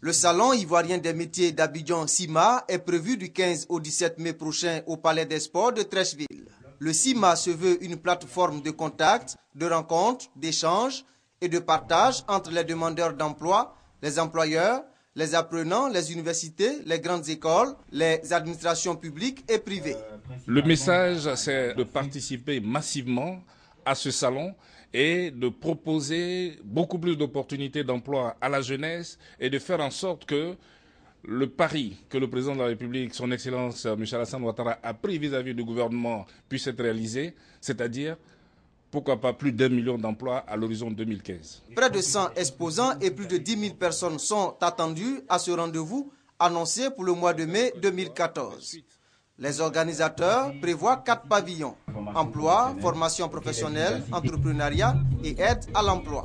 Le Salon ivoirien des métiers d'Abidjan CIMA est prévu du 15 au 17 mai prochain au Palais des Sports de Trècheville. Le CIMA se veut une plateforme de contact, de rencontres, d'échanges et de partage entre les demandeurs d'emploi, les employeurs, les apprenants, les universités, les grandes écoles, les administrations publiques et privées. Le message, c'est de participer massivement à ce salon et de proposer beaucoup plus d'opportunités d'emploi à la jeunesse et de faire en sorte que le pari que le président de la République, son Excellence euh, Michel Hassan Ouattara, a pris vis-à-vis du gouvernement puisse être réalisé, c'est-à-dire pourquoi pas plus d'un million d'emplois à l'horizon 2015. Près de 100 exposants et plus de 10 000 personnes sont attendues à ce rendez-vous annoncé pour le mois de mai 2014. Les organisateurs prévoient quatre pavillons emploi, formation professionnelle, entrepreneuriat et aide à l'emploi.